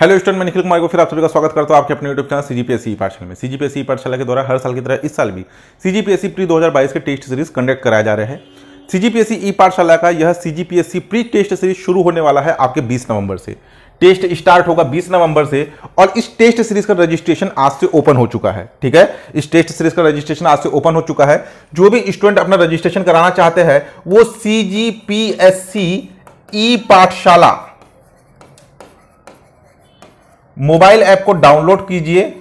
hello student मैं निखिल कुमार को फिर आप सभी का स्वागत करता हूँ आपके अपने यूट्यूब चैनल सीजीपीएससी पाठशाला में सीजीपीएससी पाठशाला के द्वारा हर साल की तरह इस साल भी सीजीपीएससी प्री 2022 के टेस्ट सीरीज कंडक्ट कराया जा रहे हैं सीजीपीएससी ई पाठशाला का यह सीजीपीएससी प्री टेस्ट सीरीज शुरू होने वाला है आपके बीस नवंबर से टेस्ट स्टार्ट होगा 20 नवंबर से और इस टेस्ट सीरीज का रजिस्ट्रेशन आज से ओपन हो चुका है ठीक है इस टेस्ट सीरीज का रजिस्ट्रेशन आज से ओपन हो चुका है जो भी स्टूडेंट अपना रजिस्ट्रेशन कराना चाहते हैं वो सी जी पी एस सी ई पाठशाला मोबाइल ऐप को डाउनलोड कीजिए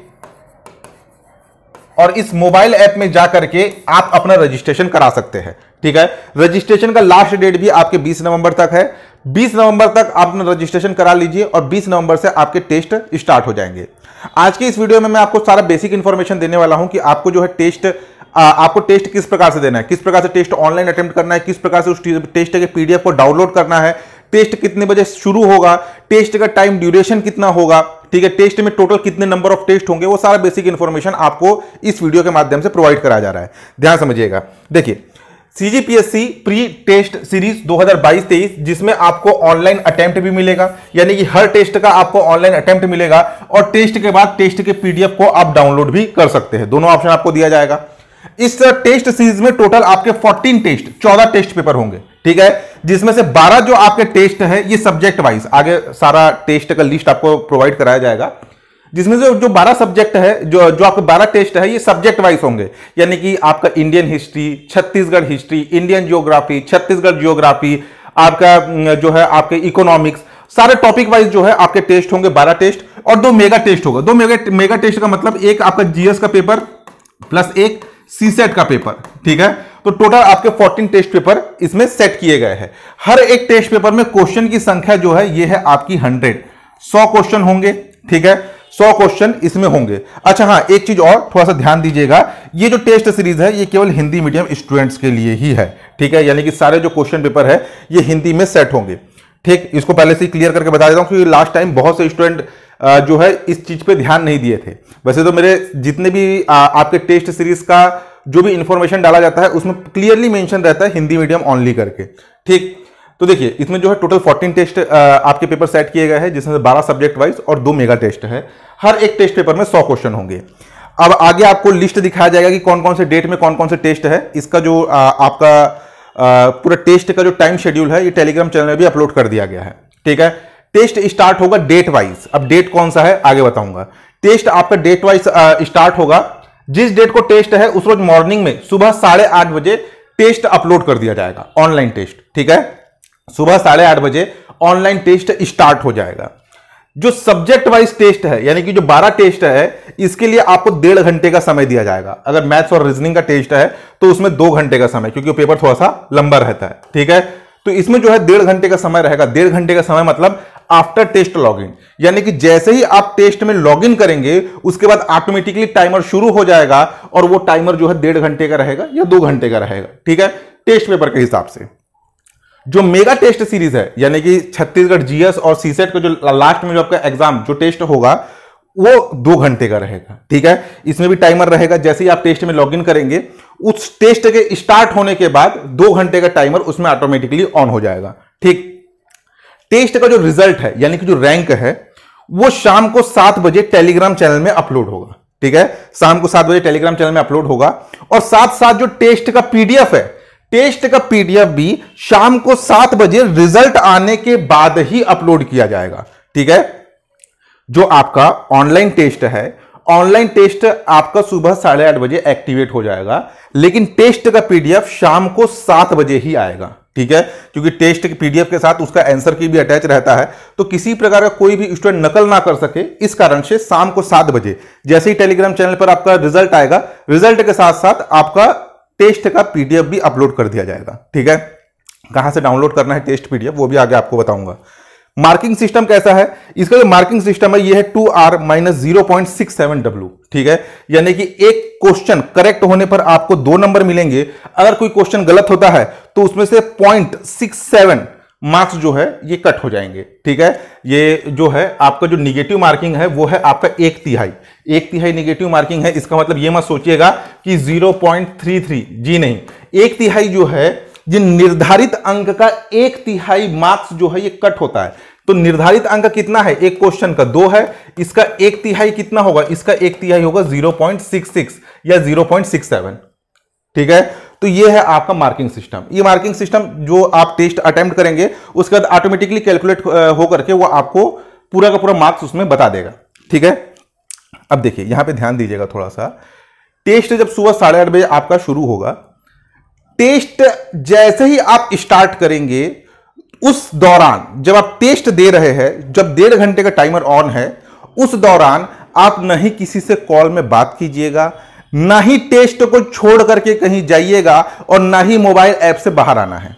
और इस मोबाइल ऐप में जा करके आप अपना रजिस्ट्रेशन करा सकते हैं ठीक है रजिस्ट्रेशन का लास्ट डेट भी आपके 20 नवंबर तक है 20 नवंबर तक आप अपना रजिस्ट्रेशन करा लीजिए और 20 नवंबर से आपके टेस्ट स्टार्ट हो जाएंगे आज के इस वीडियो में मैं आपको सारा बेसिक इन्फॉर्मेशन देने वाला हूं कि आपको जो है टेस्ट आ, आपको टेस्ट किस प्रकार से देना है किस प्रकार से टेस्ट ऑनलाइन अटेम्प्ट करना है किस प्रकार से उस टेस्ट के पीडीएफ को डाउनलोड करना है टेस्ट कितने बजे शुरू होगा टेस्ट का टाइम ड्यूरेशन कितना होगा ठीक है टेस्ट में टोटल कितने नंबर ऑफ टेस्ट होंगे वो सारा बेसिक इन्फॉर्मेशन आपको इस वीडियो के माध्यम से प्रोवाइड कराया जा रहा है ध्यान समझिएगा देखिए सीजीपीएससी प्री टेस्ट सीरीज 2022-23 जिसमें आपको ऑनलाइन अटेम्प्ट भी मिलेगा यानी कि हर टेस्ट का आपको ऑनलाइन अटेम्प्ट मिलेगा और टेस्ट के बाद टेस्ट के पीडीएफ को आप डाउनलोड भी कर सकते हैं दोनों ऑप्शन आपको दिया जाएगा इस टेस्ट सीरीज में टोटल आपके 14 टेस्ट 14 टेस्ट पेपर होंगे ठीक है जिसमें से 12 जो आपके टेस्ट है ये सब्जेक्ट वाइज आगे सारा टेस्ट का लिस्ट आपको प्रोवाइड कराया जाएगा जिसमें से जो 12 सब्जेक्ट है जो जो आपके 12 टेस्ट है ये सब्जेक्ट वाइज होंगे यानी कि आपका Indian history Chhattisgarh history Indian geography Chhattisgarh geography आपका जो है आपके इकोनॉमिक्स सारे टॉपिक वाइज जो है आपके टेस्ट होंगे बारह टेस्ट और दो मेगा टेस्ट होगा दो मेगा मेगा टेस्ट का मतलब एक आपका जीएस का पेपर प्लस एक सीसेट का पेपर ठीक है तो टोटल आपके 14 टेस्ट पेपर इसमें सेट किए गए हैं हर एक टेस्ट पेपर में क्वेश्चन की संख्या जो है ये है आपकी 100 100 क्वेश्चन होंगे ठीक है 100 क्वेश्चन इसमें होंगे अच्छा हाँ एक चीज और थोड़ा सा ध्यान दीजिएगा ये जो टेस्ट सीरीज है ये केवल हिंदी मीडियम स्टूडेंट्स के लिए ही है ठीक है यानी कि सारे जो क्वेश्चन पेपर है ये हिंदी में सेट होंगे ठीक इसको पहले से क्लियर करके बता देता हूँ क्योंकि लास्ट टाइम बहुत से स्टूडेंट जो है इस चीज पे ध्यान नहीं दिए थे वैसे तो मेरे जितने भी आपके टेस्ट सीरीज का जो भी इन्फॉर्मेशन डाला जाता है उसमें क्लियरली मेंशन रहता है हिंदी मीडियम ऑनली करके ठीक तो देखिए इसमें जो है टोटल 14 टेस्ट आपके पेपर सेट किए गए हैं जिसमें से 12 सब्जेक्ट वाइज और दो मेगा टेस्ट है हर एक टेस्ट पेपर में 100 क्वेश्चन होंगे अब आगे आपको लिस्ट दिखाया जाएगा कि कौन कौन से डेट में कौन कौन से टेस्ट है इसका जो आपका पूरा टेस्ट का जो टाइम शेड्यूल है ये टेलीग्राम चैनल में भी अपलोड कर दिया गया है ठीक है टेस्ट स्टार्ट होगा डेट वाइज अब डेट कौन सा है आगे बताऊंगा टेस्ट आपका डेट वाइज स्टार्ट होगा जिस डेट को टेस्ट है उस रोज मॉर्निंग में सुबह साढ़े आठ बजे टेस्ट अपलोड कर दिया जाएगा ऑनलाइन टेस्ट ठीक है सुबह साढ़े आठ बजे ऑनलाइन टेस्ट स्टार्ट हो जाएगा जो सब्जेक्ट वाइज टेस्ट है यानी कि जो 12 टेस्ट है इसके लिए आपको डेढ़ घंटे का समय दिया जाएगा अगर मैथ्स और रीजनिंग का टेस्ट है तो उसमें दो घंटे का समय क्योंकि पेपर थोड़ा सा लंबा रहता है ठीक है तो इसमें जो है डेढ़ घंटे का समय रहेगा डेढ़ घंटे का समय मतलब आफ्टर टेस्ट लॉगिन यानी कि जैसे ही आप टेस्ट में लॉगिन करेंगे उसके बाद ऑटोमेटिकली टाइमर शुरू हो जाएगा और वो टाइमर जो है डेढ़ घंटे का रहेगा या दो घंटे का रहेगा ठीक है टेस्ट पेपर के हिसाब से जो मेगा टेस्ट सीरीज है यानी कि छत्तीसगढ़ जीएस और सीसेट e का जो लास्ट में जो आपका एग्जाम जो टेस्ट होगा वो दो घंटे का रहेगा ठीक है इसमें भी टाइमर रहेगा जैसे ही आप टेस्ट में लॉगिन करेंगे उस टेस्ट के स्टार्ट होने के बाद दो घंटे का टाइमर उसमें ऑटोमेटिकली ऑन हो जाएगा ठीक टेस्ट का जो रिजल्ट है यानी कि जो रैंक है वो शाम को सात बजे टेलीग्राम चैनल में अपलोड होगा ठीक है शाम को सात बजे टेलीग्राम चैनल में अपलोड होगा और साथ साथ जो टेस्ट का पीडीएफ है टेस्ट का पीडीएफ भी शाम को सात बजे रिजल्ट आने के बाद ही अपलोड किया जाएगा ठीक है जो आपका ऑनलाइन टेस्ट है ऑनलाइन टेस्ट आपका सुबह साढ़े आठ बजे एक्टिवेट हो जाएगा लेकिन टेस्ट का पीडीएफ शाम को सात बजे ही आएगा ठीक है क्योंकि टेस्ट के पीडीएफ के साथ उसका आंसर की भी अटैच रहता है तो किसी प्रकार का कोई भी स्टूडेंट नकल ना कर सके इस कारण से शाम को सात बजे जैसे ही टेलीग्राम चैनल पर आपका रिजल्ट आएगा रिजल्ट के साथ साथ आपका टेस्ट का पीडीएफ भी अपलोड कर दिया जाएगा ठीक है कहां से डाउनलोड करना है टेस्ट पीडीएफ वो भी आगे आपको बताऊंगा मार्किंग सिस्टम कैसा है इसका जो मार्किंग सिस्टम है यह है two R minus zero point six seven W ठीक है यानी कि एक क्वेश्चन करेक्ट होने पर आपको दो नंबर मिलेंगे अगर कोई क्वेश्चन गलत होता है तो उसमें से पॉइंट सिक्स सेवन मार्क्स जो है ये कट हो जाएंगे ठीक है ये जो है आपका जो निगेटिव मार्किंग है वो है आपका एक तिहाई एक तिहाई निगेटिव मार्किंग है इसका मतलब ये मत सोचिएगा कि 0.33 जी नहीं एक तिहाई जो है ये निर्धारित अंक का एक तिहाई मार्क्स जो है ये कट होता है तो निर्धारित अंक कितना है एक क्वेश्चन का दो है इसका एक तिहाई कितना होगा इसका एक तिहाई होगा जीरो या जीरो ठीक है तो ये है आपका मार्किंग सिस्टम ये मार्किंग सिस्टम जो आप टेस्ट अटेम्प्ट करेंगे उसके बाद ऑटोमेटिकली कैलकुलेट होकर के वो आपको पूरा का पूरा मार्क्स उसमें बता देगा ठीक है अब देखिए यहां पे ध्यान दीजिएगा थोड़ा सा टेस्ट जब सुबह साढ़े आठ बजे आपका शुरू होगा टेस्ट जैसे ही आप स्टार्ट करेंगे उस दौरान जब आप टेस्ट दे रहे हैं जब डेढ़ घंटे का टाइमर ऑन है उस दौरान आप नहीं किसी से कॉल में बात कीजिएगा ना ही टेस्ट को छोड़ करके कहीं जाइएगा और ना ही मोबाइल ऐप से बाहर आना है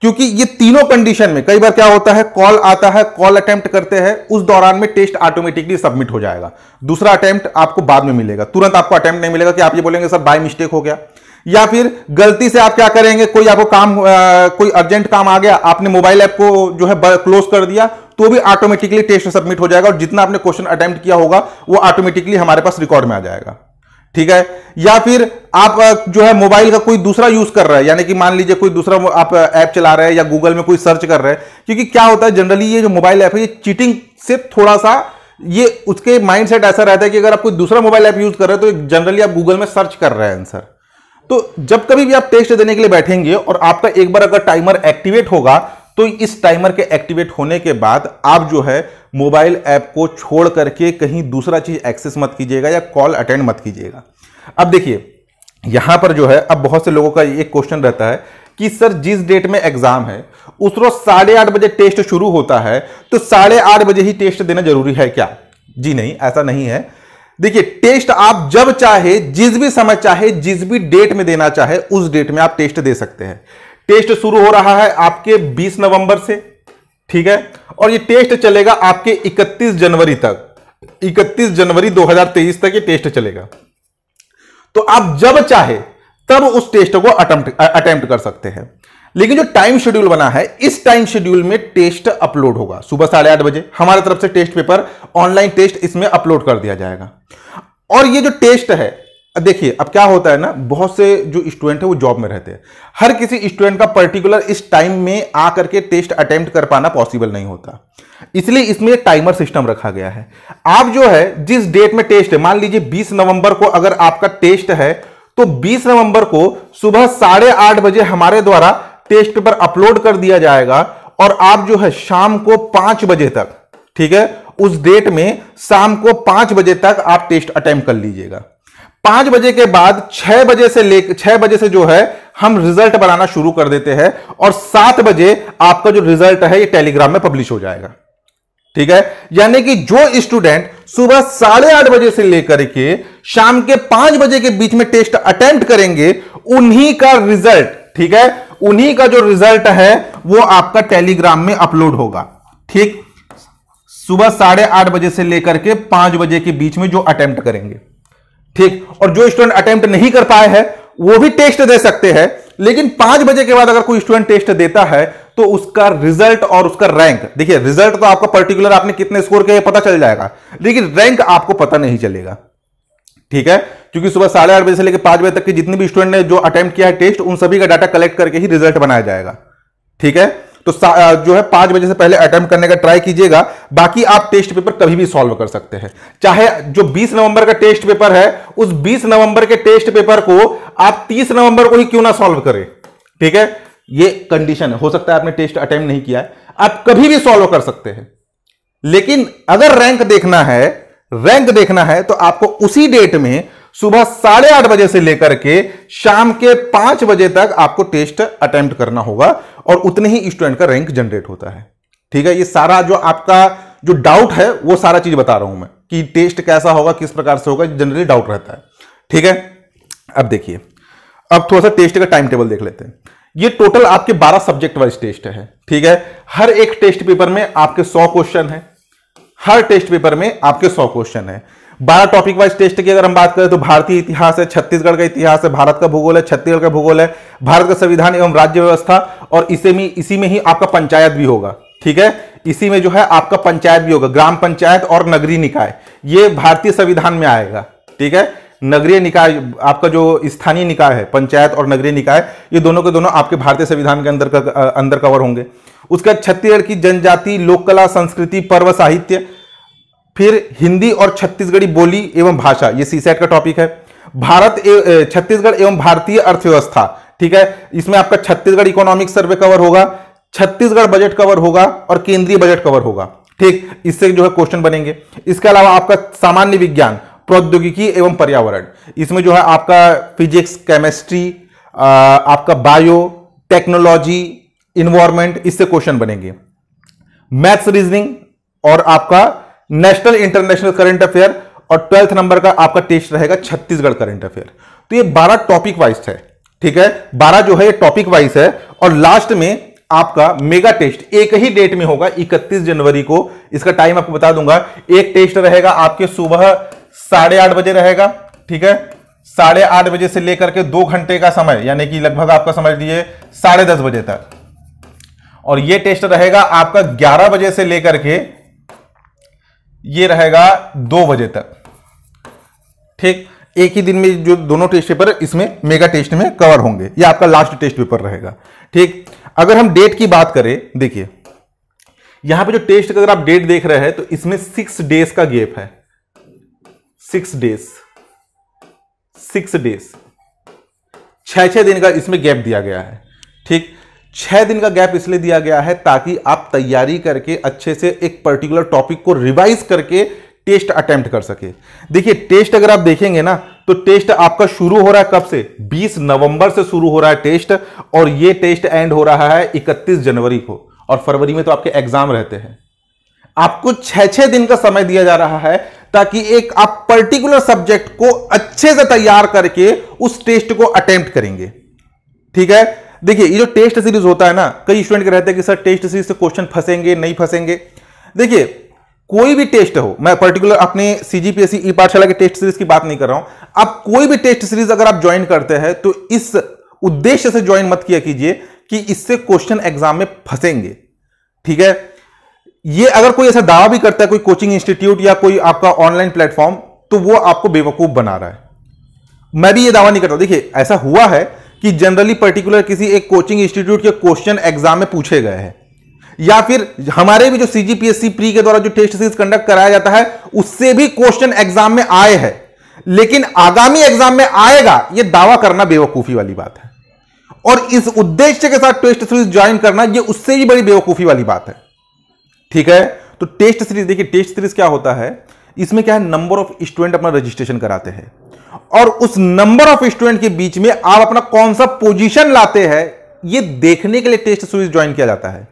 क्योंकि ये तीनों कंडीशन में कई बार क्या होता है कॉल आता है कॉल अटेम्प्ट करते हैं उस दौरान में टेस्ट ऑटोमेटिकली सबमिट हो जाएगा दूसरा अटेम्प्ट आपको बाद में मिलेगा तुरंत आपको अटेम्प्ट नहीं मिलेगा कि आप ये बोलेंगे सर बाय मिस्टेक हो गया या फिर गलती से आप क्या करेंगे कोई आपको काम आ, कोई अर्जेंट काम आ गया आपने मोबाइल ऐप को जो है क्लोज कर दिया तो भी ऑटोमेटिकली टेस्ट सबमिट हो जाएगा और जितना आपने क्वेश्चन अटेम्प्ट किया होगा वो ऑटोमेटिकली हमारे पास रिकॉर्ड में आ जाएगा ठीक है या फिर आप जो है मोबाइल का कोई दूसरा यूज कर रहे हैं यानी कि मान लीजिए कोई दूसरा आप ऐप चला रहे हैं या गूगल में कोई सर्च कर रहे हैं क्योंकि क्या होता है जनरली ये जो मोबाइल ऐप है ये चीटिंग से थोड़ा सा ये उसके माइंडसेट ऐसा रहता है कि अगर आप कोई दूसरा मोबाइल ऐप यूज कर रहे हैं तो जनरली आप गूगल में सर्च कर रहे हैं आंसर तो जब कभी भी आप टेस्ट देने के लिए बैठेंगे और आपका एक बार अगर टाइमर एक्टिवेट होगा तो इस टाइमर के एक्टिवेट होने के बाद आप जो है मोबाइल ऐप को छोड़ करके कहीं दूसरा चीज़ एक्सेस मत कीजिएगा या कॉल अटेंड मत कीजिएगा अब देखिए यहां पर जो है अब बहुत से लोगों का एक क्वेश्चन रहता है कि सर जिस डेट में एग्ज़ाम है उस रोज साढ़े आठ बजे टेस्ट शुरू होता है तो साढ़े आठ बजे ही टेस्ट देना जरूरी है क्या जी नहीं ऐसा नहीं है देखिए टेस्ट आप जब चाहे जिस भी समय चाहे जिस भी डेट में देना चाहे उस डेट में आप टेस्ट दे सकते हैं टेस्ट शुरू हो रहा है आपके 20 नवंबर से ठीक है और ये टेस्ट चलेगा आपके 31 जनवरी तक 31 जनवरी 2023 तक ये टेस्ट चलेगा तो आप जब चाहे तब उस टेस्ट को अटेम्प्ट अटेम्प्ट कर सकते हैं लेकिन जो टाइम शेड्यूल बना है इस टाइम शेड्यूल में टेस्ट अपलोड होगा सुबह साढ़े आठ बजे हमारे तरफ से टेस्ट पेपर ऑनलाइन टेस्ट इसमें अपलोड कर दिया जाएगा और ये जो टेस्ट है देखिए अब क्या होता है ना बहुत से जो स्टूडेंट है वो जॉब में रहते हैं हर किसी स्टूडेंट का पर्टिकुलर इस टाइम में आ करके टेस्ट अटेम्प्ट कर पाना पॉसिबल नहीं होता इसलिए इसमें टाइमर सिस्टम रखा गया है आप जो है जिस डेट में टेस्ट है मान लीजिए 20 नवंबर को अगर आपका टेस्ट है तो 20 नवंबर को सुबह साढ़े आठ बजे हमारे द्वारा टेस्ट पेपर अपलोड कर दिया जाएगा और आप जो है शाम को पांच बजे तक ठीक है उस डेट में शाम को पांच बजे तक आप टेस्ट अटेम्प्ट कर लीजिएगा पांच बजे के बाद छह बजे से ले छह बजे से जो है हम रिजल्ट बनाना शुरू कर देते हैं और सात बजे आपका जो रिजल्ट है ये टेलीग्राम में पब्लिश हो जाएगा ठीक है यानी कि जो स्टूडेंट सुबह साढ़े आठ बजे से लेकर के शाम के पांच बजे के बीच में टेस्ट अटेम्प्ट करेंगे उन्हीं का रिजल्ट ठीक है उन्हीं का जो रिजल्ट है वो आपका टेलीग्राम में अपलोड होगा ठीक सुबह साढ़े आठ बजे से लेकर के पांच बजे के बीच में जो अटेम्प्ट करेंगे ठीक और जो स्टूडेंट अटेम्प्ट नहीं कर पाए हैं वो भी टेस्ट दे सकते हैं लेकिन पांच बजे के बाद अगर कोई स्टूडेंट टेस्ट देता है तो उसका रिजल्ट और उसका रैंक देखिए रिजल्ट तो आपका पर्टिकुलर आपने कितने स्कोर किया पता चल जाएगा लेकिन रैंक आपको पता नहीं चलेगा ठीक है क्योंकि सुबह साढ़े आठ बजे से लेकर पांच बजे तक के जितने भी स्टूडेंट ने जो अटेम्प्ट किया है टेस्ट उन सभी का डाटा कलेक्ट करके ही रिजल्ट बनाया जाएगा ठीक है तो जो है पांच बजे से पहले अटेम्प्ट करने का ट्राई कीजिएगा बाकी आप टेस्ट पेपर कभी भी सॉल्व कर सकते हैं चाहे जो 20 नवंबर का टेस्ट पेपर है उस 20 नवंबर के टेस्ट पेपर को आप 30 नवंबर को ही क्यों ना सॉल्व करें ठीक है ये कंडीशन है हो सकता है आपने टेस्ट अटेम्प्ट नहीं किया है आप कभी भी सॉल्व कर सकते हैं लेकिन अगर रैंक देखना है रैंक देखना है तो आपको उसी डेट में सुबह साढ़े आठ बजे से लेकर के शाम के पांच बजे तक आपको टेस्ट अटेम्प्ट करना होगा और उतने ही स्टूडेंट का रैंक जनरेट होता है ठीक है ये सारा जो आपका जो डाउट है वो सारा चीज बता रहा हूं मैं कि टेस्ट कैसा होगा किस प्रकार से होगा जनरली डाउट रहता है ठीक है अब देखिए अब थोड़ा सा टेस्ट का टाइम टेबल देख लेते हैं ये टोटल आपके 12 सब्जेक्ट वाइज टेस्ट है ठीक है हर एक टेस्ट पेपर में आपके 100 क्वेश्चन है हर टेस्ट पेपर में आपके 100 क्वेश्चन है बारह टॉपिक वाइज टेस्ट की अगर हम बात करें तो भारतीय इतिहास है छत्तीसगढ़ का इतिहास है भारत का भूगोल है छत्तीसगढ़ का भूगोल है भारत का संविधान एवं राज्य व्यवस्था और इसे में इसी में ही आपका पंचायत भी होगा ठीक है इसी में जो है आपका पंचायत भी होगा ग्राम पंचायत और नगरीय निकाय ये भारतीय संविधान में आएगा ठीक है नगरीय निकाय आपका जो स्थानीय निकाय है पंचायत और नगरीय निकाय ये दोनों के दोनों आपके भारतीय संविधान के अंदर अंदर कवर होंगे उसके बाद छत्तीसगढ़ की जनजाति लोक कला संस्कृति पर्व साहित्य फिर हिंदी और छत्तीसगढ़ी बोली एवं भाषा ये सी का टॉपिक है भारत छत्तीसगढ़ एवं भारतीय अर्थव्यवस्था ठीक है इसमें आपका छत्तीसगढ़ इकोनॉमिक सर्वे कवर होगा छत्तीसगढ़ बजट कवर होगा और केंद्रीय बजट कवर होगा ठीक इससे जो है क्वेश्चन बनेंगे इसके अलावा आपका सामान्य विज्ञान प्रौद्योगिकी एवं पर्यावरण इसमें जो है आपका फिजिक्स केमिस्ट्री आपका बायो टेक्नोलॉजी इन्वायरमेंट इससे क्वेश्चन बनेंगे मैथ्स रीजनिंग और आपका नेशनल इंटरनेशनल करंट अफेयर और ट्वेल्थ नंबर का आपका टेस्ट रहेगा छत्तीसगढ़ करंट अफेयर तो ये बारह टॉपिक वाइज है ठीक है बारह जो है ये टॉपिक वाइज है और लास्ट में आपका मेगा टेस्ट एक ही डेट में होगा 31 जनवरी को इसका टाइम आपको बता दूंगा एक टेस्ट रहेगा आपके सुबह साढ़े आठ बजे रहेगा ठीक है साढ़े आठ बजे से लेकर के दो घंटे का समय यानी कि लगभग आपका समझ लीजिए साढ़े दस बजे तक और यह टेस्ट रहेगा आपका ग्यारह बजे से लेकर के ये रहेगा दो बजे तक ठीक एक ही दिन में जो दोनों टेस्ट पेपर इसमें मेगा टेस्ट में कवर होंगे ये आपका लास्ट टेस्ट पेपर रहेगा ठीक अगर हम डेट की बात करें देखिए यहां पे जो टेस्ट का अगर आप डेट देख रहे हैं तो इसमें सिक्स डेज का गैप है सिक्स डेज सिक्स डेज छह छह दिन का इसमें गैप दिया गया है ठीक छह दिन का गैप इसलिए दिया गया है ताकि आप तैयारी करके अच्छे से एक पर्टिकुलर टॉपिक को रिवाइज करके टेस्ट अटेम्प्ट कर सके देखिए टेस्ट अगर आप देखेंगे ना तो टेस्ट आपका शुरू हो रहा है कब से 20 नवंबर से शुरू हो रहा है टेस्ट और ये टेस्ट एंड हो रहा है 31 जनवरी को और फरवरी में तो आपके एग्जाम रहते हैं आपको छह छह दिन का समय दिया जा रहा है ताकि एक आप पर्टिकुलर सब्जेक्ट को अच्छे से तैयार करके उस टेस्ट को अटेम्प्ट करेंगे ठीक है देखिए ये जो टेस्ट सीरीज होता है ना कई स्टूडेंट के रहते हैं कि सर टेस्ट सीरीज से क्वेश्चन फंसेंगे नहीं फंसेंगे देखिए कोई भी टेस्ट हो मैं पर्टिकुलर अपने सी जी ई पाठशाला के टेस्ट सीरीज की बात नहीं कर रहा हूं आप कोई भी टेस्ट सीरीज अगर आप ज्वाइन करते हैं तो इस उद्देश्य से ज्वाइन मत किया कीजिए कि इससे क्वेश्चन एग्जाम में फंसेंगे ठीक है ये अगर कोई ऐसा दावा भी करता है कोई कोचिंग इंस्टीट्यूट या कोई आपका ऑनलाइन प्लेटफॉर्म तो वो आपको बेवकूफ बना रहा है मैं भी ये दावा नहीं करता देखिए ऐसा हुआ है कि जनरली पर्टिकुलर किसी एक कोचिंग इंस्टीट्यूट के क्वेश्चन एग्जाम में पूछे गए हैं या फिर हमारे भी जो सीजीपीएससी प्री के द्वारा जो टेस्ट सीरीज कंडक्ट कराया जाता है उससे भी क्वेश्चन एग्जाम में आए हैं लेकिन आगामी एग्जाम में आएगा यह दावा करना बेवकूफी वाली बात है और इस उद्देश्य के साथ टेस्ट सीरीज ज्वाइन करना यह उससे भी बड़ी बेवकूफी वाली बात है ठीक है तो टेस्ट सीरीज देखिए टेस्ट सीरीज क्या होता है इसमें क्या है नंबर ऑफ स्टूडेंट अपना रजिस्ट्रेशन कराते हैं और उस नंबर ऑफ स्टूडेंट के बीच में आप अपना कौन सा पोजीशन लाते हैं ये देखने के लिए टेस्ट सीरीज ज्वाइन किया जाता है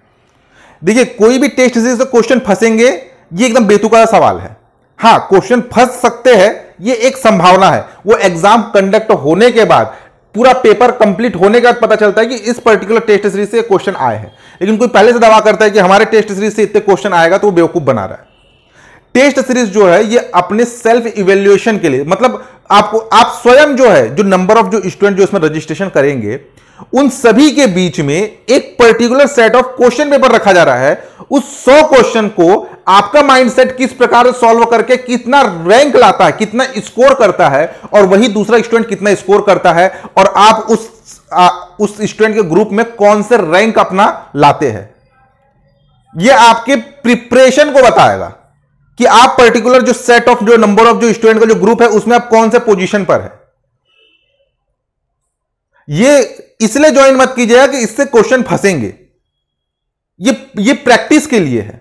देखिए कोई भी टेस्ट सीरीज से क्वेश्चन फंसेंगे ये एकदम बेतुका सवाल है हाँ क्वेश्चन फंस सकते हैं ये एक संभावना है वो एग्जाम कंडक्ट होने के बाद पूरा पेपर कंप्लीट होने के बाद पता चलता है कि इस पर्टिकुलर टेस्ट सीरीज से क्वेश्चन आए हैं लेकिन कोई पहले से दवा करता है कि हमारे टेस्ट सीरीज से इतने क्वेश्चन आएगा तो वो बेवकूफ़ बना रहा है टेस्ट सीरीज जो है ये अपने सेल्फ इवेल्युएशन के लिए मतलब आपको आप स्वयं जो है जो नंबर ऑफ जो स्टूडेंट जो इसमें रजिस्ट्रेशन करेंगे उन सभी के बीच में एक particular set of question paper रखा जा रहा है उस सौ क्वेश्चन को आपका माइंडसेट किस प्रकार से सॉल्व करके कितना रैंक लाता है कितना स्कोर करता है और वही दूसरा स्टूडेंट कितना स्कोर करता है और आप उस आ, उस स्टूडेंट के ग्रुप में कौन से रैंक अपना लाते हैं यह आपके प्रिपरेशन को बताएगा कि आप पर्टिकुलर जो सेट ऑफ जो नंबर ऑफ जो स्टूडेंट का जो ग्रुप है उसमें आप कौन से पोजीशन पर है ये इसलिए ज्वाइन मत कीजिएगा कि इससे क्वेश्चन फंसेंगे ये ये प्रैक्टिस के लिए है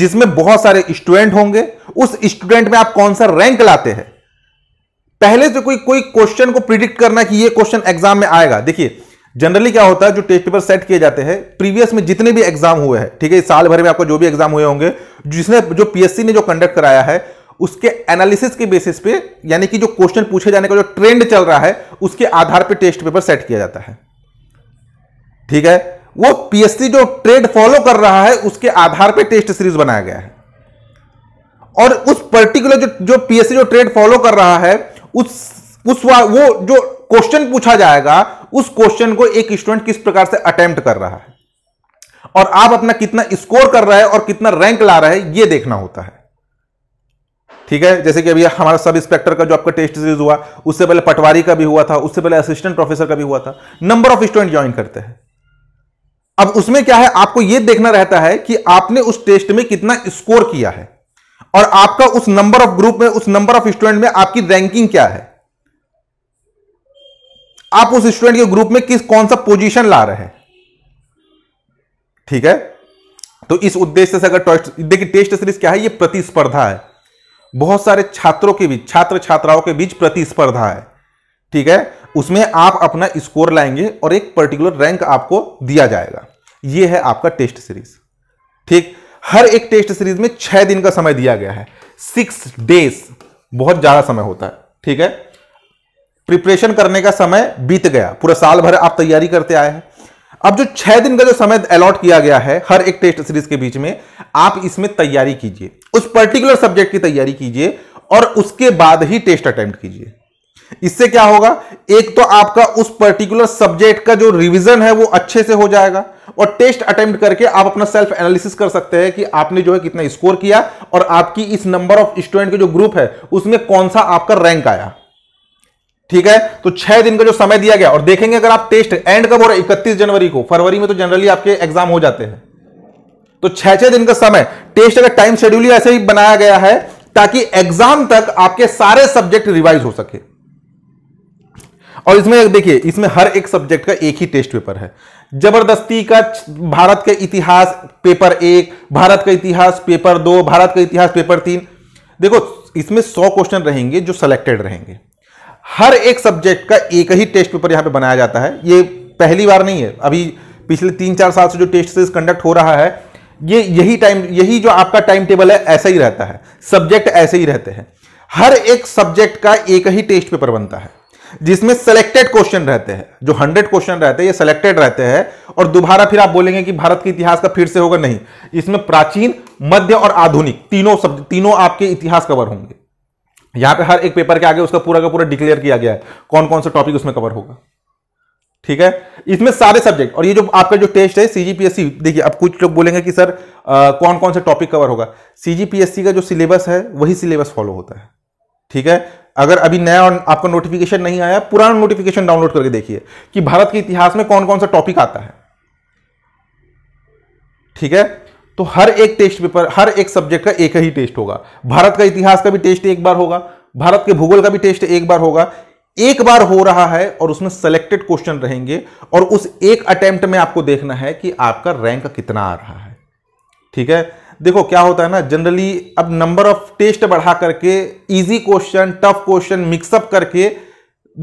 जिसमें बहुत सारे स्टूडेंट होंगे उस स्टूडेंट में आप कौन सा रैंक लाते हैं पहले से कोई कोई क्वेश्चन को प्रिडिक्ट करना कि ये क्वेश्चन एग्जाम में आएगा देखिए जनरली क्या होता है जो टेस्ट पेपर सेट किए जाते हैं प्रीवियस में जितने भी एग्जाम हुए हैं ठीक है साल भर में आपको जो भी एग्जाम हुए होंगे जिसने जो पीएससी ने जो कंडक्ट कराया है उसके एनालिसिस के बेसिस पे यानी कि जो क्वेश्चन पूछे जाने का जो ट्रेंड चल रहा है उसके आधार पर टेस्ट पेपर सेट किया जाता है ठीक है वो पीएससी जो ट्रेंड फॉलो कर रहा है उसके आधार पर टेस्ट सीरीज बनाया गया है और उस पर्टिकुलर जो जो पीएससी जो ट्रेड फॉलो कर रहा है उस उस वो जो क्वेश्चन पूछा जाएगा उस क्वेश्चन को एक स्टूडेंट किस प्रकार से अटेम्प्ट कर रहा है और आप अपना कितना स्कोर कर रहे हैं और कितना रैंक ला रहे है ये देखना होता है ठीक है जैसे कि अभी हमारा सब इंस्पेक्टर का जो आपका टेस्ट सीरीज हुआ उससे पहले पटवारी का भी हुआ था उससे पहले असिस्टेंट प्रोफेसर का भी हुआ था नंबर ऑफ स्टूडेंट ज्वाइन करते हैं अब उसमें क्या है आपको यह देखना रहता है कि आपने उस टेस्ट में कितना स्कोर किया है और आपका उस नंबर ऑफ ग्रुप में उस नंबर ऑफ स्टूडेंट में आपकी रैंकिंग क्या है आप उस स्टूडेंट के ग्रुप में किस कौन सा पोजीशन ला रहे हैं ठीक है तो इस उद्देश्य से अगर देखिए टेस्ट सीरीज क्या है ये प्रतिस्पर्धा है बहुत सारे छात्रों के बीच छात्र छात्राओं के बीच प्रतिस्पर्धा है ठीक है उसमें आप अपना स्कोर लाएंगे और एक पर्टिकुलर रैंक आपको दिया जाएगा यह है आपका टेस्ट सीरीज ठीक हर एक टेस्ट सीरीज में छह दिन का समय दिया गया है सिक्स डेज बहुत ज़्यादा समय होता है ठीक है प्रिपरेशन करने का समय बीत गया पूरा साल भर आप तैयारी करते आए हैं अब जो छह दिन का जो समय अलॉट किया गया है हर एक टेस्ट सीरीज के बीच में आप इसमें तैयारी कीजिए उस पर्टिकुलर सब्जेक्ट की तैयारी कीजिए और उसके बाद ही टेस्ट अटेम्प्ट कीजिए इससे क्या होगा एक तो आपका उस पर्टिकुलर सब्जेक्ट का जो रिवीजन है वो अच्छे से हो जाएगा और टेस्ट अटेम्प्ट करके आप अपना सेल्फ एनालिसिस कर सकते हैं कि आपने जो है कितना स्कोर किया और आपकी इस नंबर ऑफ स्टूडेंट के जो ग्रुप है उसमें कौन सा आपका रैंक आया ठीक है तो छह दिन का जो समय दिया गया और देखेंगे अगर आप टेस्ट एंड कब हो रहा है इकतीस जनवरी को फरवरी में तो जनरली आपके एग्जाम हो जाते हैं तो छह छह दिन का समय टेस्ट अगर टाइम शेड्यूल ऐसे ही बनाया गया है ताकि एग्जाम तक आपके सारे सब्जेक्ट रिवाइज हो सके और इसमें देखिए इसमें हर एक सब्जेक्ट का एक ही टेस्ट पेपर है जबरदस्ती का भारत का इतिहास पेपर एक भारत का इतिहास पेपर दो भारत का इतिहास पेपर तीन देखो इसमें सौ क्वेश्चन रहेंगे जो सिलेक्टेड रहेंगे हर एक सब्जेक्ट का एक ही टेस्ट पेपर यहाँ पे बनाया जाता है ये पहली बार नहीं है अभी पिछले तीन चार साल से जो टेस्ट सीरीज कंडक्ट हो रहा है ये यही टाइम यही जो आपका टाइम टेबल है ऐसा ही रहता है सब्जेक्ट ऐसे ही रहते हैं हर एक सब्जेक्ट का एक ही टेस्ट पेपर बनता है जिसमें सेलेक्टेड क्वेश्चन रहते हैं जो हंड्रेड क्वेश्चन रहते हैं ये सेलेक्टेड रहते हैं और दोबारा फिर आप बोलेंगे कि भारत के इतिहास का फिर से होगा नहीं इसमें प्राचीन मध्य और आधुनिक तीनों सब्जेक्ट तीनों आपके इतिहास कवर होंगे यहां पे हर एक पेपर के आगे उसका पूरा का पूरा डिक्लेयर किया गया है कौन कौन सा टॉपिक उसमें कवर होगा ठीक है इसमें सारे सब्जेक्ट और ये जो आपका जो टेस्ट है सीजीपीएससी देखिए अब कुछ लोग बोलेंगे कि सर आ, कौन कौन सा टॉपिक कवर होगा सीजीपीएससी का जो सिलेबस है वही सिलेबस फॉलो होता है ठीक है अगर अभी नया और आपका नोटिफिकेशन नहीं आया पुराना नोटिफिकेशन डाउनलोड करके देखिए कि भारत के इतिहास में कौन कौन सा टॉपिक आता है ठीक है तो हर एक टेस्ट पेपर हर एक सब्जेक्ट का एक ही टेस्ट होगा भारत का इतिहास का भी टेस्ट एक बार होगा भारत के भूगोल का भी टेस्ट एक बार होगा एक बार हो रहा है और उसमें सेलेक्टेड क्वेश्चन रहेंगे और उस एक अटेम्प्ट में आपको देखना है कि आपका रैंक कितना आ रहा है ठीक है देखो क्या होता है ना जनरली अब नंबर ऑफ टेस्ट बढ़ा करके easy question tough question mix up करके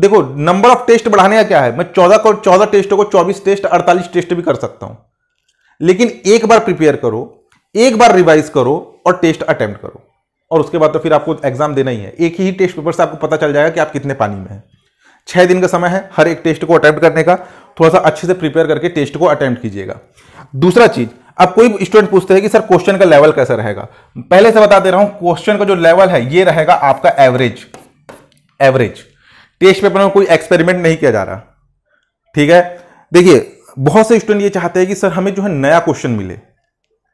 देखो नंबर ऑफ टेस्ट बढ़ाने का क्या है मैं चौदह को चौदह टेस्टों को चौबीस टेस्ट अड़तालीस टेस्ट भी कर सकता हूं लेकिन एक बार प्रिपेयर करो एक बार रिवाइज करो और टेस्ट अटेम्प्ट करो और उसके बाद तो फिर आपको एग्जाम देना ही है एक ही टेस्ट पेपर से आपको पता चल जाएगा कि आप कितने पानी में हैं छह दिन का समय है हर एक टेस्ट को अटैम्प्ट करने का थोड़ा सा अच्छे से प्रिपेयर करके टेस्ट को अटैम्प्ट कीजिएगा दूसरा चीज़ अब कोई स्टूडेंट पूछते हैं कि सर क्वेश्चन का लेवल कैसा रहेगा पहले से बता दे रहा हूं क्वेश्चन का जो लेवल है ये रहेगा आपका एवरेज एवरेज टेस्ट पेपर में कोई एक्सपेरिमेंट नहीं किया जा रहा ठीक है देखिए बहुत से स्टूडेंट ये चाहते हैं कि सर हमें जो है नया क्वेश्चन मिले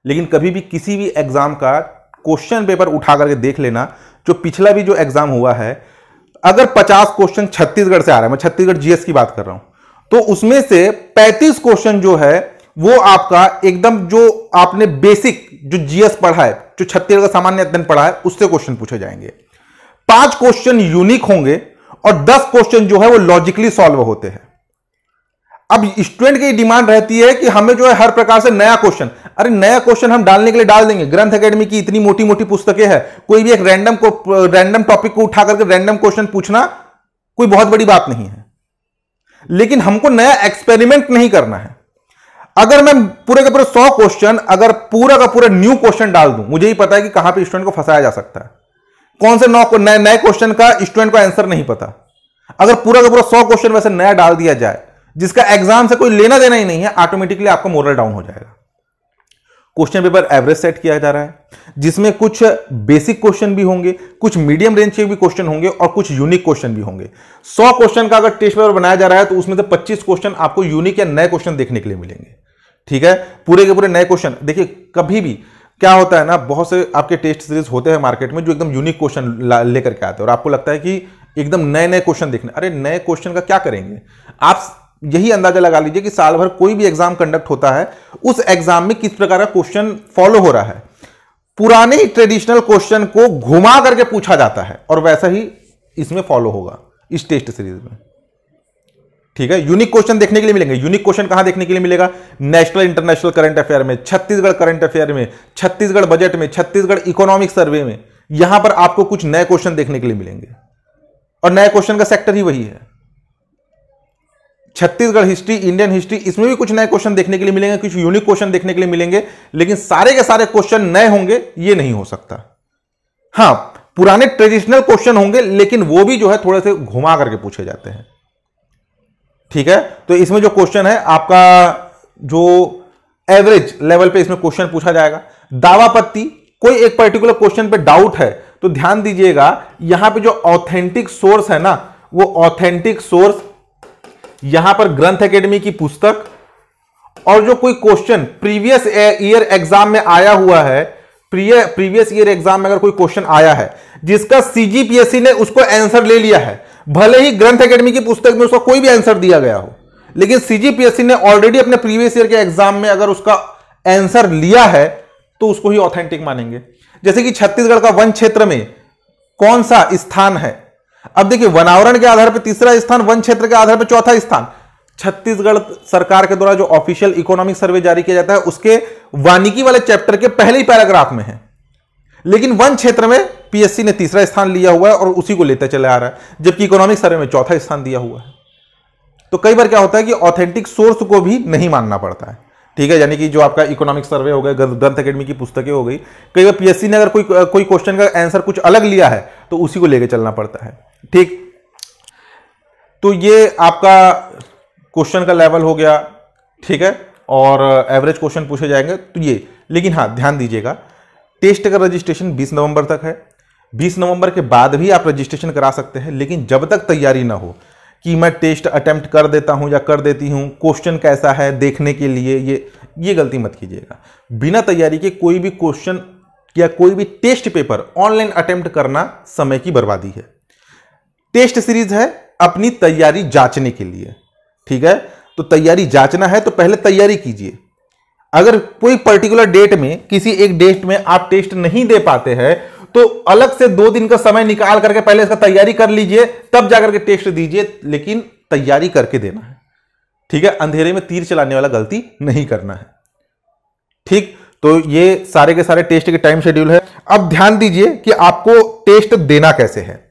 लेकिन कभी भी किसी भी एग्ज़ाम का क्वेश्चन पेपर उठा करके देख लेना जो पिछला भी जो एग्ज़ाम हुआ है अगर 50 क्वेश्चन छत्तीसगढ़ से आ रहा है मैं छत्तीसगढ़ जीएस की बात कर रहा हूं तो उसमें से 35 क्वेश्चन जो है वो आपका एकदम जो आपने बेसिक जो जीएस पढ़ा है जो छत्तीसगढ़ का सामान्य अध्ययन पढ़ा है उससे क्वेश्चन पूछे जाएंगे पांच क्वेश्चन यूनिक होंगे और दस क्वेश्चन जो है वो लॉजिकली सॉल्व होते हैं अब स्टूडेंट की डिमांड रहती है कि हमें जो है हर प्रकार से नया क्वेश्चन अरे नया क्वेश्चन हम डालने के लिए डाल देंगे ग्रंथ एकेडमी की इतनी मोटी मोटी पुस्तकें हैं कोई भी एक रैंडम को रैंडम टॉपिक को उठा करके रैंडम क्वेश्चन पूछना कोई बहुत बड़ी बात नहीं है लेकिन हमको नया एक्सपेरिमेंट नहीं करना है अगर मैं पूरे का पूरा सौ क्वेश्चन अगर पूरा का पूरा न्यू क्वेश्चन डाल दूं मुझे ही पता है कि कहां पर स्टूडेंट को फंसाया जा सकता है कौन से नौ नए क्वेश्चन का स्टूडेंट को आंसर नहीं पता अगर पूरा का पूरा सौ क्वेश्चन वैसे नया डाल दिया जाए जिसका एग्जाम से कोई लेना देना ही नहीं है ऑटोमेटिकली आपका मोरल डाउन हो जाएगा क्वेश्चन पेपर एवरेज सेट किया जा रहा है जिसमें कुछ बेसिक क्वेश्चन भी होंगे कुछ मीडियम रेंज के भी क्वेश्चन होंगे और कुछ यूनिक क्वेश्चन भी होंगे 100 क्वेश्चन का अगर टेस्ट पेपर बनाया जा रहा है तो उसमें से 25 क्वेश्चन आपको यूनिक या नए क्वेश्चन देखने के लिए मिलेंगे ठीक है पूरे के पूरे नए क्वेश्चन देखिए कभी भी क्या होता है ना बहुत से आपके टेस्ट सीरीज होते हैं मार्केट में जो एकदम यूनिक क्वेश्चन लेकर के आते हैं और आपको लगता है कि एकदम नए नए क्वेश्चन देखने अरे नए क्वेश्चन का क्या करेंगे आप यही अंदाजा लगा लीजिए कि साल भर कोई भी एग्जाम कंडक्ट होता है उस एग्जाम में किस प्रकार का क्वेश्चन फॉलो हो रहा है पुराने ही ट्रेडिशनल क्वेश्चन को घुमा करके पूछा जाता है और वैसा ही इसमें फॉलो होगा इस टेस्ट सीरीज में ठीक है यूनिक क्वेश्चन देखने के लिए मिलेंगे यूनिक क्वेश्चन कहां देखने के लिए मिलेगा नेशनल इंटरनेशनल करंट अफेयर में छत्तीसगढ़ करंट अफेयर में छत्तीसगढ़ बजट में छत्तीसगढ़ इकोनॉमिक सर्वे में यहां पर आपको कुछ नए क्वेश्चन देखने के लिए मिलेंगे और नए क्वेश्चन का सेक्टर ही वही है छत्तीसगढ़ हिस्ट्री इंडियन हिस्ट्री इसमें भी कुछ नए क्वेश्चन देखने के लिए मिलेंगे कुछ यूनिक क्वेश्चन देखने के लिए मिलेंगे लेकिन सारे के सारे क्वेश्चन नए होंगे ये नहीं हो सकता हाँ पुराने ट्रेडिशनल क्वेश्चन होंगे लेकिन वो भी जो है थोड़े से घुमा करके पूछे जाते हैं ठीक है तो इसमें जो क्वेश्चन है आपका जो एवरेज लेवल पे इसमें क्वेश्चन पूछा जाएगा दावापत्ति कोई एक पर्टिकुलर क्वेश्चन पे डाउट है तो ध्यान दीजिएगा यहां पे जो ऑथेंटिक सोर्स है ना वो ऑथेंटिक सोर्स यहां पर ग्रंथ एकेडमी की पुस्तक और जो कोई क्वेश्चन प्रीवियस ईयर एग्जाम में आया हुआ है प्रीवियस ईयर एग्जाम में अगर कोई क्वेश्चन आया है जिसका सीजीपीएससी ने उसको आंसर ले लिया है भले ही ग्रंथ एकेडमी की पुस्तक में उसका कोई भी आंसर दिया गया हो लेकिन सीजीपीएससी ने ऑलरेडी अपने प्रीवियस ईयर के एग्जाम में अगर उसका आंसर लिया है तो उसको ही ऑथेंटिक मानेंगे जैसे कि छत्तीसगढ़ का वन क्षेत्र में कौन सा स्थान है अब देखिए वनावरण के आधार पर तीसरा स्थान वन क्षेत्र के आधार पर चौथा स्थान छत्तीसगढ़ सरकार के द्वारा जो ऑफिशियल इकोनॉमिक सर्वे जारी किया जाता है उसके वानिकी वाले चैप्टर के पहले ही पैराग्राफ में है लेकिन वन क्षेत्र में पीएससी ने तीसरा स्थान लिया हुआ है और उसी को लेते चले आ रहा है जबकि इकोनॉमिक सर्वे में चौथा स्थान दिया हुआ है तो कई बार क्या होता है कि ऑथेंटिक सोर्स को भी नहीं मानना पड़ता है ठीक है यानी कि जो आपका इकोनॉमिक सर्वे हो गया ग्रंथ अकेडमी की पुस्तकें हो गई कई बार पीएससी ने अगर कोई कोई क्वेश्चन का आंसर कुछ अलग लिया है तो उसी को लेकर चलना पड़ता है ठीक तो ये आपका क्वेश्चन का लेवल हो गया ठीक है और एवरेज क्वेश्चन पूछे जाएंगे तो ये लेकिन हाँ ध्यान दीजिएगा टेस्ट का रजिस्ट्रेशन 20 नवंबर तक है 20 नवंबर के बाद भी आप रजिस्ट्रेशन करा सकते हैं लेकिन जब तक तैयारी ना हो कि मैं टेस्ट अटैम्प्ट कर देता हूँ या कर देती हूँ क्वेश्चन कैसा है देखने के लिए ये ये गलती मत कीजिएगा बिना तैयारी के कोई भी क्वेश्चन या कोई भी टेस्ट पेपर ऑनलाइन अटैम्प्ट करना समय की बर्बादी है टेस्ट सीरीज है अपनी तैयारी जांचने के लिए ठीक है तो तैयारी जांचना है तो पहले तैयारी कीजिए अगर कोई पर्टिकुलर डेट में किसी एक डेट में आप टेस्ट नहीं दे पाते हैं तो अलग से दो दिन का समय निकाल करके पहले इसका तैयारी कर लीजिए तब जाकर के टेस्ट दीजिए लेकिन तैयारी करके देना है ठीक है अंधेरे में तीर चलाने वाला गलती नहीं करना है ठीक तो ये सारे के सारे टेस्ट के टाइम शेड्यूल है अब ध्यान दीजिए कि आपको टेस्ट देना कैसे है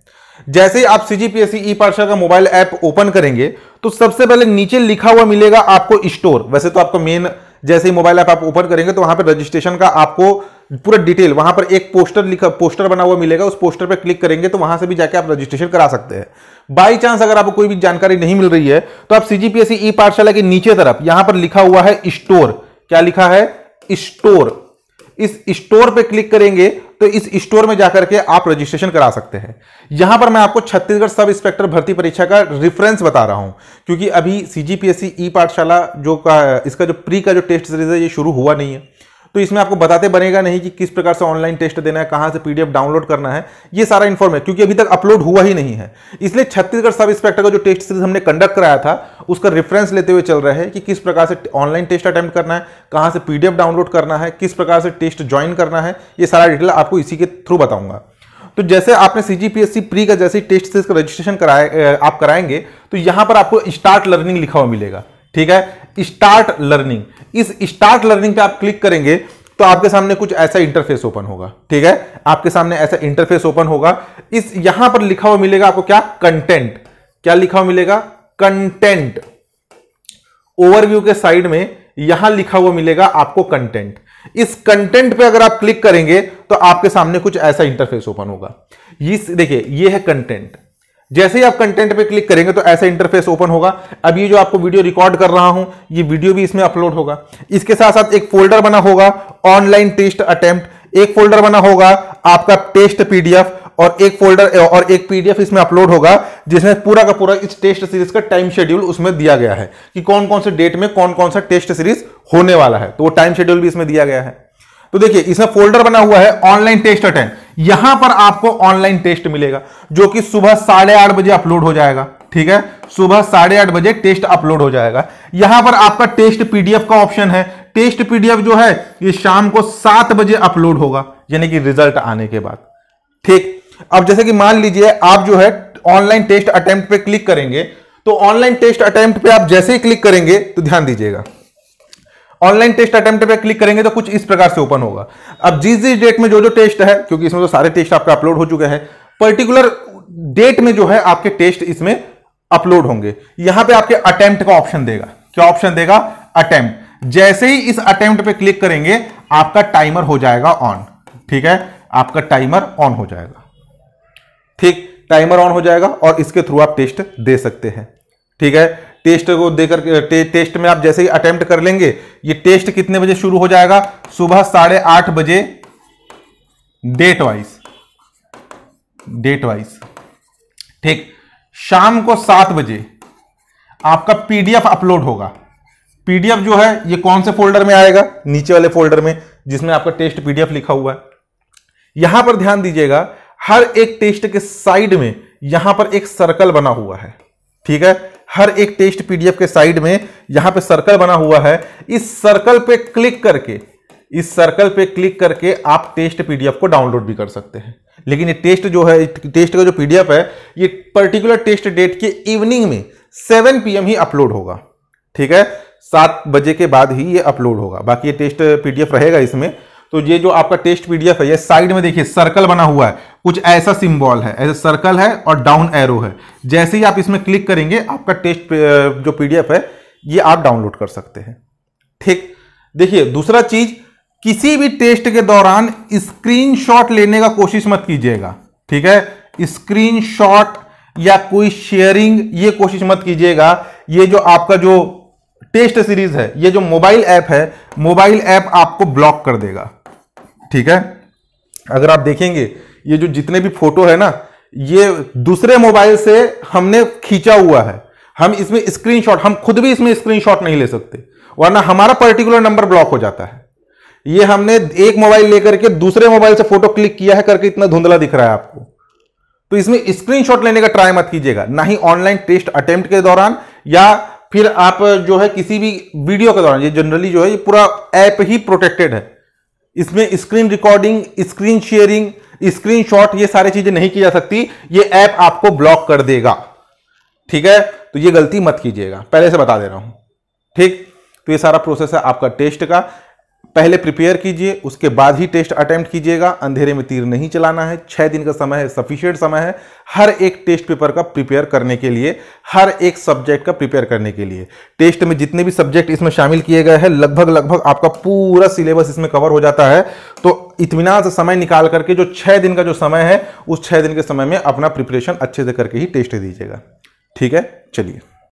जैसे ही आप सी जी ई पाठशाला का मोबाइल ऐप ओपन करेंगे तो सबसे पहले नीचे लिखा हुआ मिलेगा आपको स्टोर वैसे तो आपका मेन जैसे ही मोबाइल ऐप आप ओपन करेंगे तो वहां पर रजिस्ट्रेशन का आपको पूरा डिटेल वहां पर एक पोस्टर लिखा पोस्टर बना हुआ मिलेगा उस पोस्टर पर क्लिक करेंगे तो वहां से भी जाके आप रजिस्ट्रेशन करा सकते हैं बाई चांस अगर आपको कोई भी जानकारी नहीं मिल रही है तो आप सीजीपीएससी ई पाठशाला के नीचे तरफ यहां पर लिखा हुआ है स्टोर क्या लिखा है स्टोर इस स्टोर पे क्लिक करेंगे तो इस स्टोर में जाकर के आप रजिस्ट्रेशन करा सकते हैं यहां पर मैं आपको छत्तीसगढ़ सब इंस्पेक्टर भर्ती परीक्षा का रेफरेंस बता रहा हूं क्योंकि अभी सीजीपीएससी ई पाठशाला जो का इसका जो प्री का जो टेस्ट सीरीज है ये शुरू हुआ नहीं है तो इसमें आपको बताते बनेगा नहीं कि किस प्रकार से ऑनलाइन टेस्ट देना है कहां से पीडीएफ डाउनलोड करना है ये सारा इन्फॉर्मेश क्योंकि अभी तक अपलोड हुआ ही नहीं है इसलिए छत्तीसगढ़ सब इंस्पेक्टर का जो टेस्ट सीरीज हमने कंडक्ट कराया था उसका रेफरेंस लेते हुए चल रहे हैं कि किस प्रकार से ऑनलाइन टेस्ट अटैम्प्ट करना है कहाँ से पीडीएफ डाउनलोड करना है किस प्रकार से टेस्ट ज्वाइन करना है ये सारा डिटेल आपको इसी के थ्रू बताऊंगा तो जैसे आपने सी जी प्री का जैसे टेस्ट सीरीज का रजिस्ट्रेशन कराए आप कराएंगे तो यहाँ पर आपको स्टार्ट लर्निंग लिखा हुआ मिलेगा ठीक है स्टार्ट लर्निंग इस स्टार्ट लर्निंग पे आप क्लिक करेंगे तो आपके सामने कुछ ऐसा इंटरफेस ओपन होगा ठीक है आपके सामने ऐसा इंटरफेस ओपन होगा इस यहां पर लिखा हुआ मिलेगा आपको क्या कंटेंट क्या लिखा हुआ मिलेगा कंटेंट ओवरव्यू के साइड में यहां लिखा हुआ मिलेगा आपको कंटेंट इस कंटेंट पे अगर आप क्लिक करेंगे तो आपके सामने कुछ ऐसा इंटरफेस ओपन होगा इस देखिए ये है कंटेंट जैसे ही आप कंटेंट पे क्लिक करेंगे तो ऐसा इंटरफेस ओपन होगा अब ये जो आपको वीडियो रिकॉर्ड कर रहा हूं ये वीडियो भी इसमें अपलोड होगा इसके साथ साथ एक फोल्डर बना होगा ऑनलाइन टेस्ट अटेम्प्ट एक फोल्डर बना होगा आपका टेस्ट पीडीएफ और एक फोल्डर और एक पीडीएफ इसमें अपलोड होगा जिसमें पूरा का पूरा इस टेस्ट सीरीज का टाइम शेड्यूल उसमें दिया गया है कि कौन कौन से डेट में कौन कौन सा टेस्ट सीरीज होने वाला है तो वो टाइम शेड्यूल भी इसमें दिया गया है तो देखिए इसमें फोल्डर बना हुआ है ऑनलाइन टेस्ट अटेंड यहां पर आपको ऑनलाइन टेस्ट मिलेगा जो कि सुबह साढ़े आठ बजे अपलोड हो जाएगा ठीक है सुबह साढ़े आठ बजे टेस्ट अपलोड हो जाएगा यहां पर आपका टेस्ट पीडीएफ का ऑप्शन है टेस्ट पीडीएफ जो है ये शाम को सात बजे अपलोड होगा यानी कि रिजल्ट आने के बाद ठीक अब जैसे कि मान लीजिए आप जो है ऑनलाइन टेस्ट अटेम्प्ट क्लिक करेंगे तो ऑनलाइन टेस्ट अटेम्प्ट आप जैसे ही क्लिक करेंगे तो ध्यान दीजिएगा ऑनलाइन टेस्ट अटेम्प्ट पे क्लिक करेंगे तो कुछ इस प्रकार से ओपन होगा अब जिस जिस डेट में जो जो टेस्ट है क्योंकि इसमें तो सारे टेस्ट आपके अपलोड हो चुके हैं पर्टिकुलर डेट में जो है आपके टेस्ट इसमें अपलोड होंगे यहां पे आपके अटेम्प्ट का ऑप्शन देगा क्या ऑप्शन देगा अटेम्प्ट जैसे ही इस अटेम्प्ट पे क्लिक करेंगे आपका टाइमर हो जाएगा ऑन ठीक है आपका टाइमर ऑन हो जाएगा ठीक टाइमर ऑन हो जाएगा और इसके थ्रू आप टेस्ट दे सकते हैं ठीक है टेस्ट को देकर टे, टेस्ट में आप जैसे ही अटेम्प्ट कर लेंगे ये टेस्ट कितने बजे शुरू हो जाएगा सुबह साढ़े आठ बजे डेट वाइज डेट वाइज ठीक शाम को सात बजे आपका पीडीएफ अपलोड होगा पीडीएफ जो है ये कौन से फोल्डर में आएगा नीचे वाले फोल्डर में जिसमें आपका टेस्ट पीडीएफ लिखा हुआ है यहां पर ध्यान दीजिएगा हर एक टेस्ट के साइड में यहां पर एक सर्कल बना हुआ है ठीक है हर एक टेस्ट पीडीएफ के साइड में यहां पे सर्कल बना हुआ है इस सर्कल पे क्लिक करके इस सर्कल पे क्लिक करके आप टेस्ट पीडीएफ को डाउनलोड भी कर सकते हैं लेकिन ये टेस्ट जो है टेस्ट का जो पीडीएफ है ये पर्टिकुलर टेस्ट डेट के इवनिंग में सेवन पी ही अपलोड होगा ठीक है सात बजे के बाद ही ये अपलोड होगा बाकी ये टेस्ट पीडीएफ रहेगा इसमें तो ये जो आपका टेस्ट पीडीएफ है ये साइड में देखिए सर्कल बना हुआ है कुछ ऐसा सिंबल है ऐसा सर्कल है और डाउन एरो है जैसे ही आप इसमें क्लिक करेंगे आपका टेस्ट जो पीडीएफ है ये आप डाउनलोड कर सकते हैं ठीक देखिए दूसरा चीज किसी भी टेस्ट के दौरान स्क्रीनशॉट लेने का कोशिश मत कीजिएगा ठीक है स्क्रीन या कोई शेयरिंग ये कोशिश मत कीजिएगा ये जो आपका जो टेस्ट सीरीज है ये जो मोबाइल ऐप है मोबाइल ऐप आपको ब्लॉक कर देगा ठीक है अगर आप देखेंगे ये जो जितने भी फोटो है ना ये दूसरे मोबाइल से हमने खींचा हुआ है हम इसमें स्क्रीनशॉट हम खुद भी इसमें स्क्रीनशॉट नहीं ले सकते वरना हमारा पर्टिकुलर नंबर ब्लॉक हो जाता है ये हमने एक मोबाइल लेकर के दूसरे मोबाइल से फोटो क्लिक किया है करके इतना धुंधला दिख रहा है आपको तो इसमें स्क्रीनशॉट लेने का ट्राई मत कीजिएगा ना ही ऑनलाइन टेस्ट अटेम्प्ट के दौरान या फिर आप जो है किसी भी वीडियो के दौरान ये जनरली जो है ये पूरा ऐप ही प्रोटेक्टेड है इसमें screen recording screen sharing screenshot ये सारी चीजें नहीं की जा सकती ये ऐप आपको ब्लॉक कर देगा ठीक है तो ये गलती मत कीजिएगा पहले से बता दे रहा हूं ठीक तो ये सारा प्रोसेस है आपका टेस्ट का पहले प्रिपेयर कीजिए उसके बाद ही टेस्ट अटैम्प्ट कीजिएगा अंधेरे में तीर नहीं चलाना है छः दिन का समय है सफिशियंट समय है हर एक टेस्ट पेपर का प्रिपेयर करने के लिए हर एक सब्जेक्ट का प्रिपेयर करने के लिए टेस्ट में जितने भी सब्जेक्ट इसमें शामिल किए गए हैं लगभग लगभग आपका पूरा सिलेबस इसमें कवर हो जाता है तो इतमान से समय निकाल करके जो छः दिन का जो समय है उस छः दिन के समय में अपना प्रिपरेशन अच्छे से करके ही टेस्ट दीजिएगा ठीक है चलिए